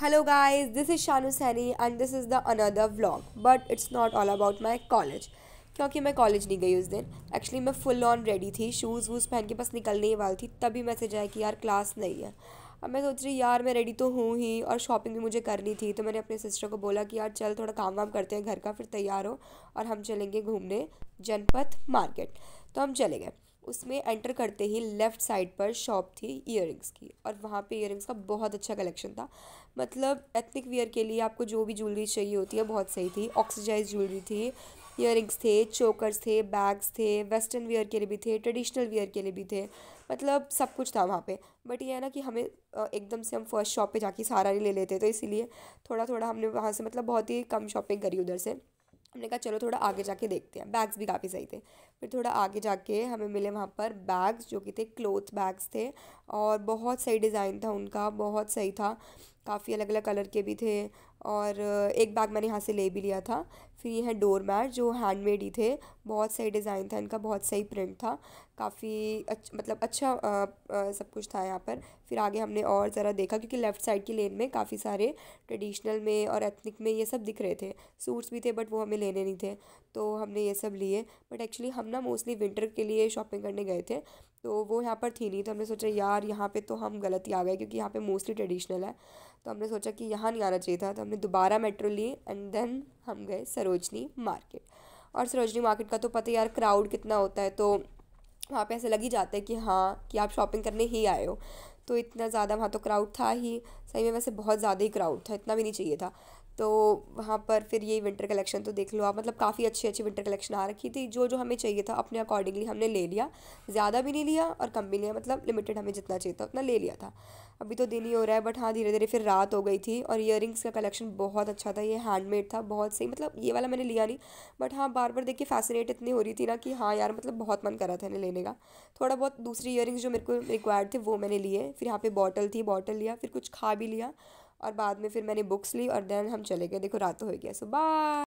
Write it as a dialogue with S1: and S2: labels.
S1: hello guys this is Shanu Saini and this is the another vlog but it's not all about my college क्योंकि मैं college नहीं गई उस दिन एक्चुअली मैं फुल ऑन रेडी थी शूज़ वूज़ पहन के बस निकलने ही वाली थी तभी मैसेज आया कि यार क्लास नहीं है अब मैं सोच रही यार मैं रेडी तो हूँ ही और शॉपिंग भी मुझे करनी थी तो मैंने अपने सिस्टर को बोला कि यार चल थोड़ा काम वाम करते हैं घर का फिर तैयार हो और हम चलेंगे घूमने जनपथ मार्केट तो हम चले गए उसमें एंटर करते ही लेफ़्ट साइड पर शॉप थी ईयर की और वहाँ पे ईयर का बहुत अच्छा कलेक्शन था मतलब एथनिक वियर के लिए आपको जो भी ज्वेलरी चाहिए होती है बहुत सही थी ऑक्सीजाइज ज्वेलरी थी ईयर थे चोकर्स थे बैग्स थे वेस्टर्न वियर के लिए भी थे ट्रेडिशनल वियर के लिए भी थे मतलब सब कुछ था वहाँ पे बट ये है ना कि हमें एकदम से हम फर्स्ट शॉप पे जाके सारा नहीं ले लेते तो इसीलिए थोड़ा थोड़ा हमने वहाँ से मतलब बहुत ही कम शॉपिंग करी उधर से हमने कहा चलो थोड़ा आगे जाके देखते हैं बैग्स भी काफ़ी सही थे फिर थोड़ा आगे जाके हमें मिले वहाँ पर बैग्स जो कि थे क्लोथ बैग्स थे और बहुत सही डिज़ाइन था उनका बहुत सही था काफ़ी अलग अलग कलर के भी थे और एक बैग मैंने यहाँ से ले भी लिया था फिर ये है डोर मैट जो हैंडमेड ही थे बहुत सही डिज़ाइन था इनका बहुत सही प्रिंट था काफ़ी अच्छ, मतलब अच्छा आ, आ, सब कुछ था यहाँ पर फिर आगे हमने और ज़रा देखा क्योंकि लेफ़्ट साइड की लेन में काफ़ी सारे ट्रेडिशनल में और एथनिक में ये सब दिख रहे थे सूट्स भी थे बट वो हमें लेने नहीं थे तो हमने ये सब लिए बट एक्चुअली हम ना मोस्टली विंटर के लिए शॉपिंग करने गए थे तो वो यहाँ पर थी नहीं तो हमने सोचा यार यहाँ पे तो हम गलत ही आ गए क्योंकि यहाँ पे मोस्टली ट्रेडिशनल है तो हमने सोचा कि यहाँ नहीं आना चाहिए था तो हमने दोबारा मेट्रो ली एंड देन हम गए सरोजनी मार्केट और सरोजनी मार्केट का तो पता है यार क्राउड कितना होता है तो वहाँ पे ऐसे लग ही जाता है कि हाँ कि आप शॉपिंग करने ही आए हो तो इतना ज़्यादा वहाँ तो क्राउड था ही सही में वैसे बहुत ज़्यादा ही क्राउड था इतना भी नहीं चाहिए था तो वहाँ पर फिर ये विंटर कलेक्शन तो देख लो आप मतलब काफ़ी अच्छी अच्छी विंटर कलेक्शन आ रखी थी जो जो हमें चाहिए था अपने अकॉर्डिंगली हमने ले लिया ज़्यादा भी नहीं लिया और कम भी लिया मतलब लिमिटेड हमें जितना चाहिए था उतना ले लिया था अभी तो दिन ही हो रहा है बट हाँ धीरे धीरे फिर रात हो गई थी और इयर का कलेक्शन बहुत अच्छा था ये हैंडमेड था बहुत सही मतलब ये वाला मैंने लिया नहीं बट हाँ बार बार देख के फैसिनेट इतनी हो रही थी ना कि हाँ यार मतलब बहुत मन करा था इन्हें लेने का थोड़ा बहुत दूसरी इयर जो मेरे को रिक्वायर्ड थे वो मैंने लिए फिर यहाँ पर बॉटल थी बॉटल लिया फिर कुछ खा भी लिया और बाद में फिर मैंने बुक्स ली और देन हम चले गए देखो रात हो गया सो बाय